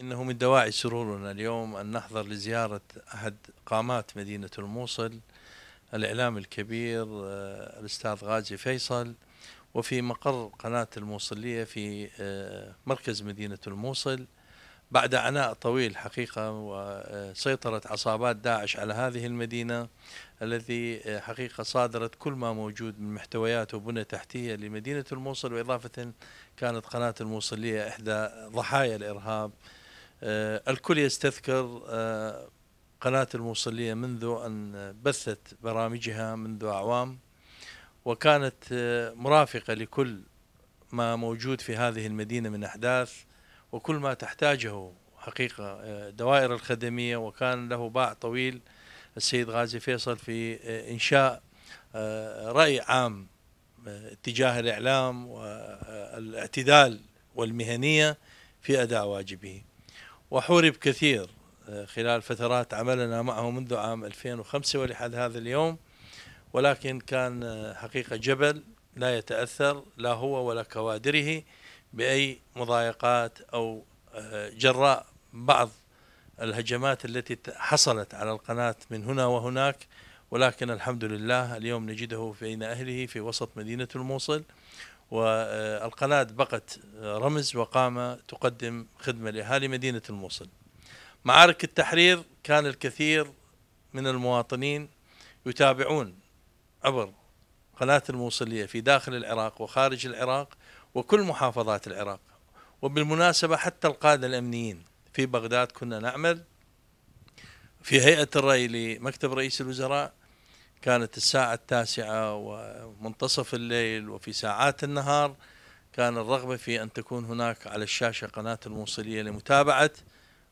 إنه من دواعي سرورنا اليوم أن نحضر لزيارة أحد قامات مدينة الموصل الإعلام الكبير آه، الأستاذ غازي فيصل وفي مقر قناة الموصلية في آه، مركز مدينة الموصل بعد عناء طويل حقيقة وسيطره عصابات داعش على هذه المدينة الذي آه، حقيقة صادرت كل ما موجود من محتويات وبنى تحتية لمدينة الموصل وإضافة كانت قناة الموصلية إحدى ضحايا الإرهاب آه، الكل يستذكر آه، قناة الموصلية منذ أن بثت برامجها منذ أعوام وكانت آه، مرافقة لكل ما موجود في هذه المدينة من أحداث وكل ما تحتاجه حقيقة دوائر الخدمية وكان له باع طويل السيد غازي فيصل في إنشاء رأي عام اتجاه الإعلام والاعتدال والمهنية في أداء واجبه وحورب كثير آه، خلال فترات عملنا معه منذ عام 2005 ولحد هذا اليوم ولكن كان آه، حقيقة جبل لا يتأثر لا هو ولا كوادره بأي مضايقات أو آه، جراء بعض الهجمات التي حصلت على القناة من هنا وهناك ولكن الحمد لله اليوم نجده بين أهله في وسط مدينة الموصل والقناه بقت رمز وقامة تقدم خدمة لأهالي مدينة الموصل معارك التحرير كان الكثير من المواطنين يتابعون عبر قناة الموصلية في داخل العراق وخارج العراق وكل محافظات العراق وبالمناسبة حتى القادة الأمنيين في بغداد كنا نعمل في هيئة الرأي لمكتب رئيس الوزراء كانت الساعة التاسعة ومنتصف الليل وفي ساعات النهار كان الرغبة في أن تكون هناك على الشاشة قناة الموصلية لمتابعة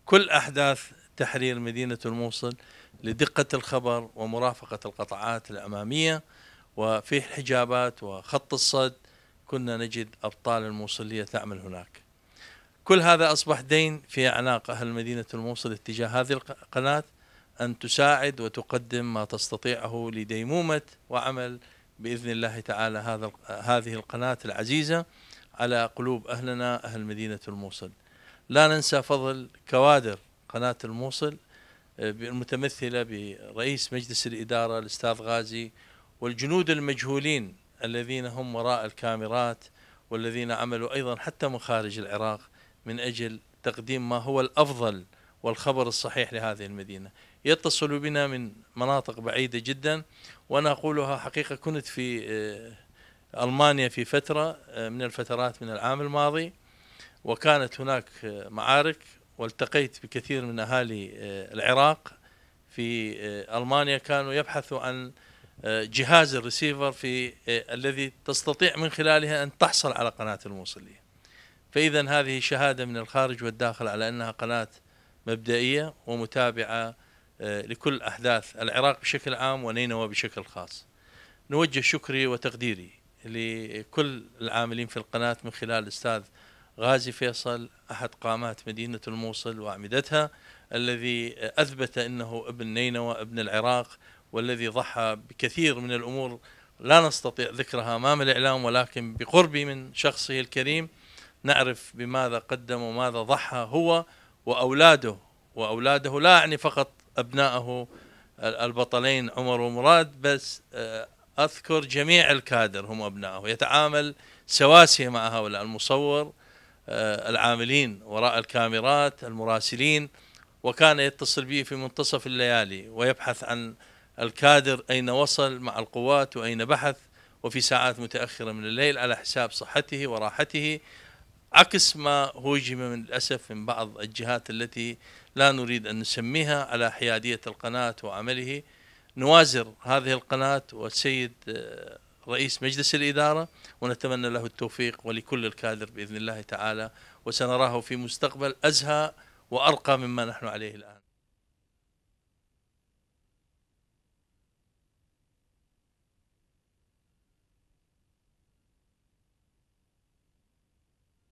كل أحداث تحرير مدينة الموصل لدقة الخبر ومرافقة القطعات الأمامية وفي الحجابات وخط الصد كنا نجد أبطال الموصلية تعمل هناك كل هذا أصبح دين في أعناق أهل مدينة الموصل اتجاه هذه القناة أن تساعد وتقدم ما تستطيعه لديمومة وعمل بإذن الله تعالى هذا هذه القناة العزيزة على قلوب أهلنا أهل مدينة الموصل لا ننسى فضل كوادر قناة الموصل آه، المتمثلة برئيس مجلس الإدارة الأستاذ غازي والجنود المجهولين الذين هم وراء الكاميرات والذين عملوا أيضا حتى من خارج العراق من أجل تقديم ما هو الأفضل والخبر الصحيح لهذه المدينة يتصلوا بنا من مناطق بعيدة جدا وأنا أقولها حقيقة كنت في آه، ألمانيا في فترة آه، من الفترات من العام الماضي وكانت هناك آه، معارك والتقيت بكثير من أهالي العراق في ألمانيا كانوا يبحثوا عن جهاز الريسيفر في الذي تستطيع من خلالها أن تحصل على قناة الموصلية فإذا هذه شهادة من الخارج والداخل على أنها قناة مبدئية ومتابعة آه، لكل أحداث العراق بشكل عام ونينوى بشكل خاص نوجه شكري وتقديري لكل العاملين في القناة من خلال الأستاذ غازي فيصل أحد قامات مدينة الموصل وأعمدتها الذي أثبت أنه ابن نينوى ابن العراق والذي ضحى بكثير من الأمور لا نستطيع ذكرها أمام الإعلام ولكن بقربي من شخصه الكريم نعرف بماذا قدم وماذا ضحى هو وأولاده وأولاده لا أعني فقط أبنائه البطلين عمر ومراد بس آه، أذكر جميع الكادر هم أبنائه يتعامل سواسية مع هؤلاء المصور آه، العاملين وراء الكاميرات المراسلين وكان يتصل بي في منتصف الليالي ويبحث عن الكادر أين وصل مع القوات وأين بحث وفي ساعات متأخرة من الليل على حساب صحته وراحته عكس ما هوجم من الأسف من بعض الجهات التي لا نريد أن نسميها على حيادية القناة وعمله نوازر هذه القناة والسيد آه، رئيس مجلس الإدارة ونتمنى له التوفيق ولكل الكادر بإذن الله تعالى وسنراه في مستقبل أزهى وأرقى مما نحن عليه الآن